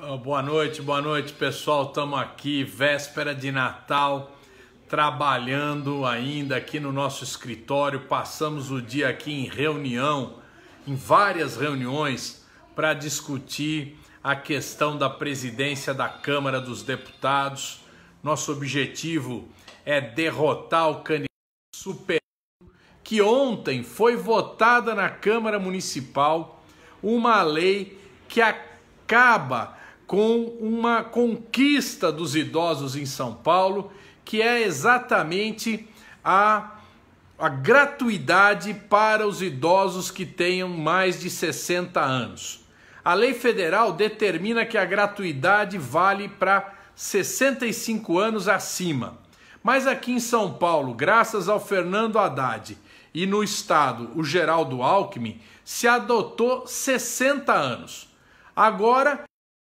Ah, boa noite, boa noite pessoal. Estamos aqui, véspera de Natal, trabalhando ainda aqui no nosso escritório. Passamos o dia aqui em reunião, em várias reuniões, para discutir a questão da presidência da Câmara dos Deputados. Nosso objetivo é derrotar o candidato super que ontem foi votada na Câmara Municipal uma lei que acaba com uma conquista dos idosos em São Paulo, que é exatamente a, a gratuidade para os idosos que tenham mais de 60 anos. A lei federal determina que a gratuidade vale para 65 anos acima. Mas aqui em São Paulo, graças ao Fernando Haddad e no estado, o Geraldo Alckmin, se adotou 60 anos. Agora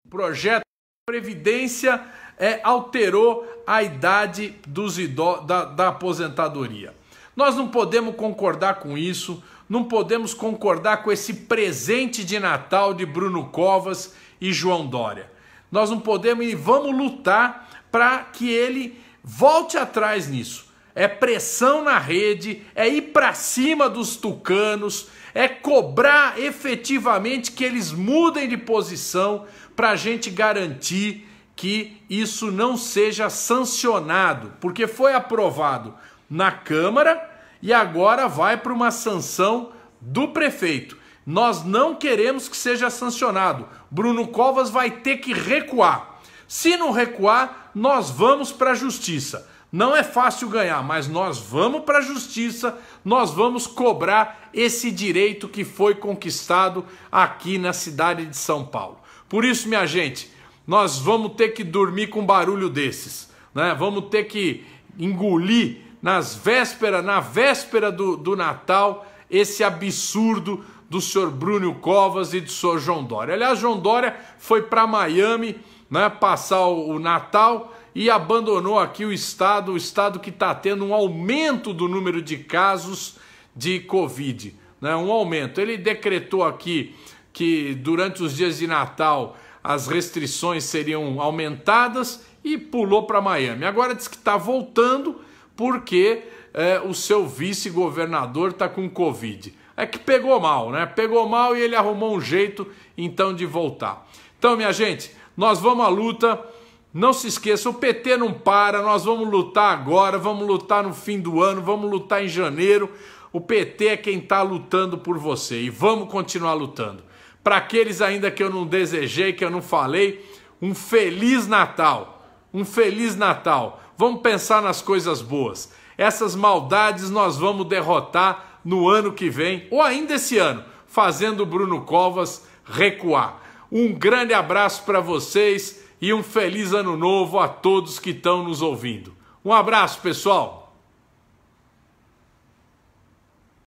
o projeto de Previdência é, alterou a idade dos idó da, da aposentadoria. Nós não podemos concordar com isso, não podemos concordar com esse presente de Natal de Bruno Covas e João Dória. Nós não podemos e vamos lutar para que ele volte atrás nisso é pressão na rede, é ir para cima dos tucanos, é cobrar efetivamente que eles mudem de posição para a gente garantir que isso não seja sancionado, porque foi aprovado na Câmara e agora vai para uma sanção do prefeito. Nós não queremos que seja sancionado. Bruno Covas vai ter que recuar. Se não recuar, nós vamos para a justiça. Não é fácil ganhar, mas nós vamos para a justiça, nós vamos cobrar esse direito que foi conquistado aqui na cidade de São Paulo. Por isso, minha gente, nós vamos ter que dormir com barulho desses, né? Vamos ter que engolir nas vésperas, na véspera do, do Natal, esse absurdo do senhor Bruno Covas e do senhor João Dória. Aliás, João Dória foi para Miami né, passar o, o Natal e abandonou aqui o estado, o estado que está tendo um aumento do número de casos de Covid, né? um aumento. Ele decretou aqui que durante os dias de Natal as restrições seriam aumentadas e pulou para Miami. Agora diz que está voltando porque é, o seu vice-governador está com Covid. É que pegou mal, né? Pegou mal e ele arrumou um jeito então de voltar. Então, minha gente, nós vamos à luta. Não se esqueça, o PT não para, nós vamos lutar agora, vamos lutar no fim do ano, vamos lutar em janeiro. O PT é quem está lutando por você e vamos continuar lutando. Para aqueles ainda que eu não desejei, que eu não falei, um feliz Natal. Um feliz Natal. Vamos pensar nas coisas boas. Essas maldades nós vamos derrotar no ano que vem ou ainda esse ano, fazendo o Bruno Covas recuar. Um grande abraço para vocês e um feliz ano novo a todos que estão nos ouvindo. Um abraço, pessoal!